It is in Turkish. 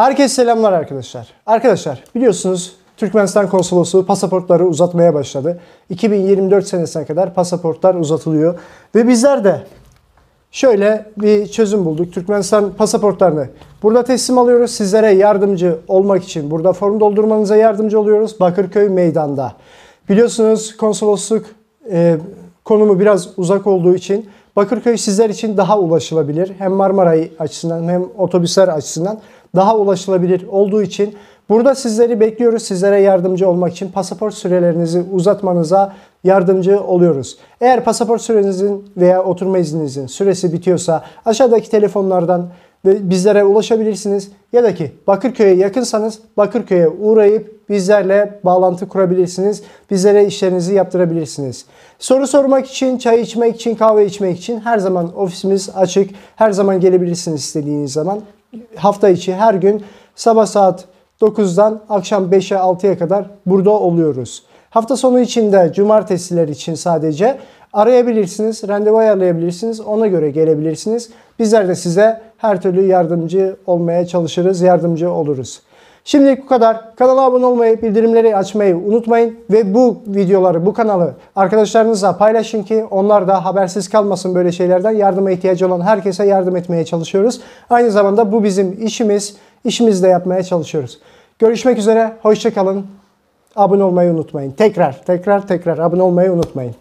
Herkese selamlar arkadaşlar. Arkadaşlar biliyorsunuz Türkmenistan Konsolosluğu pasaportları uzatmaya başladı. 2024 senesine kadar pasaportlar uzatılıyor. Ve bizler de şöyle bir çözüm bulduk. Türkmenistan pasaportlarını burada teslim alıyoruz. Sizlere yardımcı olmak için burada form doldurmanıza yardımcı oluyoruz. Bakırköy Meydan'da. Biliyorsunuz konsolosluk e, konumu biraz uzak olduğu için Bakırköy sizler için daha ulaşılabilir. Hem Marmaray açısından hem otobüsler açısından daha ulaşılabilir olduğu için burada sizleri bekliyoruz. Sizlere yardımcı olmak için pasaport sürelerinizi uzatmanıza yardımcı oluyoruz. Eğer pasaport sürenizin veya oturma izninizin süresi bitiyorsa aşağıdaki telefonlardan ve bizlere ulaşabilirsiniz. Ya da ki Bakırköy'e yakınsanız Bakırköy'e uğrayıp bizlerle bağlantı kurabilirsiniz. Bizlere işlerinizi yaptırabilirsiniz. Soru sormak için, çay içmek için, kahve içmek için her zaman ofisimiz açık. Her zaman gelebilirsiniz istediğiniz zaman. Hafta içi her gün sabah saat 9'dan akşam 5'e 6'ya kadar burada oluyoruz. Hafta sonu için de cumartesiler için sadece arayabilirsiniz, randevu ayarlayabilirsiniz, ona göre gelebilirsiniz. Bizler de size her türlü yardımcı olmaya çalışırız, yardımcı oluruz. Şimdilik bu kadar. Kanala abone olmayı, bildirimleri açmayı unutmayın. Ve bu videoları, bu kanalı arkadaşlarınızla paylaşın ki onlar da habersiz kalmasın böyle şeylerden. Yardıma ihtiyacı olan herkese yardım etmeye çalışıyoruz. Aynı zamanda bu bizim işimiz. işimizde yapmaya çalışıyoruz. Görüşmek üzere. Hoşçakalın. Abone olmayı unutmayın. Tekrar, tekrar, tekrar abone olmayı unutmayın.